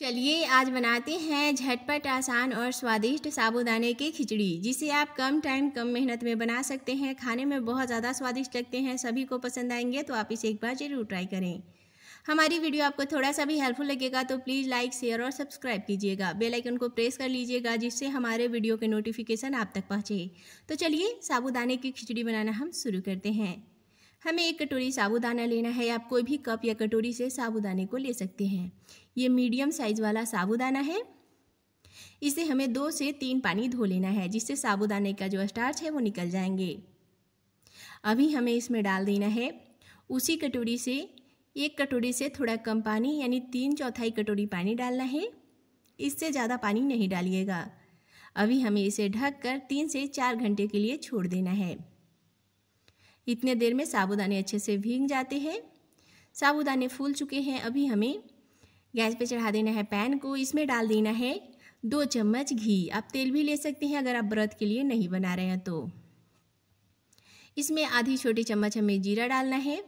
चलिए आज बनाते हैं झटपट आसान और स्वादिष्ट साबुदाने की खिचड़ी जिसे आप कम टाइम कम मेहनत में बना सकते हैं खाने में बहुत ज़्यादा स्वादिष्ट लगते हैं सभी को पसंद आएंगे तो आप इसे एक बार ज़रूर ट्राई करें हमारी वीडियो आपको थोड़ा सा भी हेल्पफुल लगेगा तो प्लीज़ लाइक शेयर और सब्सक्राइब कीजिएगा बेल आइकन को प्रेस कर लीजिएगा जिससे हमारे वीडियो के नोटिफिकेशन आप तक पहुँचे तो चलिए साबूदाने की खिचड़ी बनाना हम शुरू करते हैं हमें एक कटोरी साबुदाना लेना है आप कोई भी कप या कटोरी से साबुदाने को ले सकते हैं ये मीडियम साइज वाला साबुदाना है इसे हमें दो से तीन पानी धो लेना है जिससे साबुदाने का जो स्टार्च है वो निकल जाएंगे अभी हमें इसमें डाल देना है उसी कटोरी से एक कटोरी से थोड़ा कम पानी यानी तीन चौथाई कटोरी पानी डालना है इससे ज़्यादा पानी नहीं डालिएगा अभी हमें इसे ढककर तीन से चार घंटे के लिए छोड़ देना है इतने देर में साबुदाने अच्छे से भीग जाते हैं साबुदाने फूल चुके हैं अभी हमें गैस पे चढ़ा देना है पैन को इसमें डाल देना है दो चम्मच घी आप तेल भी ले सकते हैं अगर आप व्रत के लिए नहीं बना रहे हैं तो इसमें आधी छोटी चम्मच हमें जीरा डालना है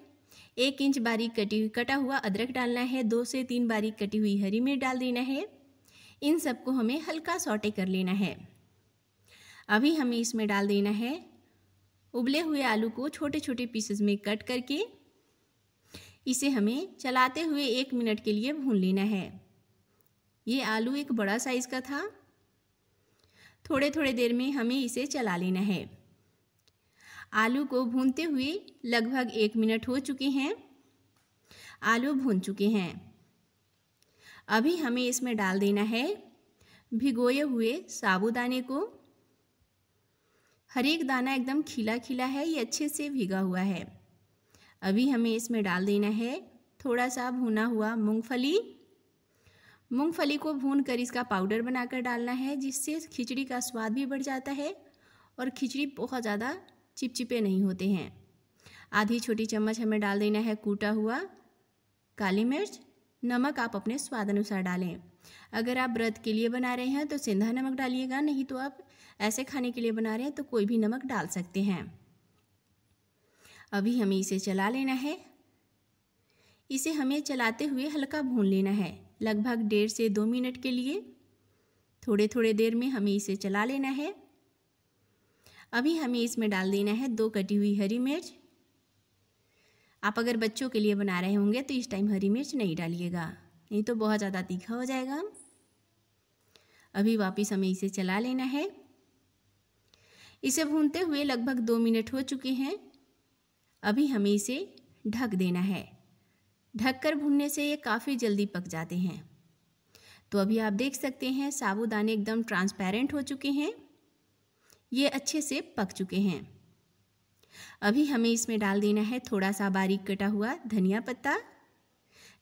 एक इंच बारीक कटी कटा हुआ अदरक डालना है दो से तीन बारीक कटी हुई हरी मिर्च डाल देना है इन सबको हमें हल्का सौटे कर लेना है अभी हमें इसमें डाल देना है उबले हुए आलू को छोटे छोटे पीसेस में कट करके इसे हमें चलाते हुए एक मिनट के लिए भून लेना है ये आलू एक बड़ा साइज़ का था थोड़े थोड़े देर में हमें इसे चला लेना है आलू को भूनते हुए लगभग एक मिनट हो चुके हैं आलू भून चुके हैं अभी हमें इसमें डाल देना है भिगोए हुए साबुदाने को हर एक दाना एकदम खिला खिला है ये अच्छे से भीगा हुआ है अभी हमें इसमें डाल देना है थोड़ा सा भुना हुआ मूंगफली मूंगफली को भून कर इसका पाउडर बनाकर डालना है जिससे खिचड़ी का स्वाद भी बढ़ जाता है और खिचड़ी बहुत ज़्यादा चिपचिपे नहीं होते हैं आधी छोटी चम्मच हमें डाल देना है कूटा हुआ काली मिर्च नमक आप अपने स्वाद अनुसार डालें अगर आप व्रत के लिए बना रहे हैं तो सेंधा नमक डालिएगा नहीं तो आप ऐसे खाने के लिए बना रहे हैं तो कोई भी नमक डाल सकते हैं अभी हमें इसे चला लेना है इसे हमें चलाते हुए हल्का भून लेना है लगभग डेढ़ से दो मिनट के लिए थोड़े थोड़े देर में हमें इसे चला लेना है अभी हमें इसमें डाल देना है दो कटी हुई हरी मिर्च आप अगर बच्चों के लिए बना रहे होंगे तो इस टाइम हरी मिर्च नहीं डालिएगा नहीं तो बहुत ज़्यादा तीखा हो जाएगा अभी वापस हमें इसे चला लेना है इसे भूनते हुए लगभग दो मिनट हो चुके हैं अभी हमें इसे ढक देना है ढककर भूनने से ये काफ़ी जल्दी पक जाते हैं तो अभी आप देख सकते हैं साबुदाने एकदम ट्रांसपेरेंट हो चुके हैं ये अच्छे से पक चुके हैं अभी हमें इसमें डाल देना है थोड़ा सा बारीक कटा हुआ धनिया पत्ता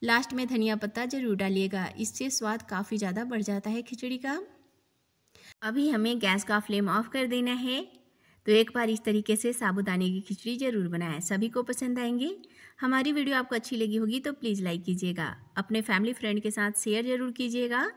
लास्ट में धनिया पत्ता ज़रूर डालिएगा इससे स्वाद काफ़ी ज़्यादा बढ़ जाता है खिचड़ी का अभी हमें गैस का फ्लेम ऑफ कर देना है तो एक बार इस तरीके से साबुदाने की खिचड़ी ज़रूर बनाएं सभी को पसंद आएंगी हमारी वीडियो आपको अच्छी लगी होगी तो प्लीज़ लाइक कीजिएगा अपने फैमिली फ्रेंड के साथ शेयर ज़रूर कीजिएगा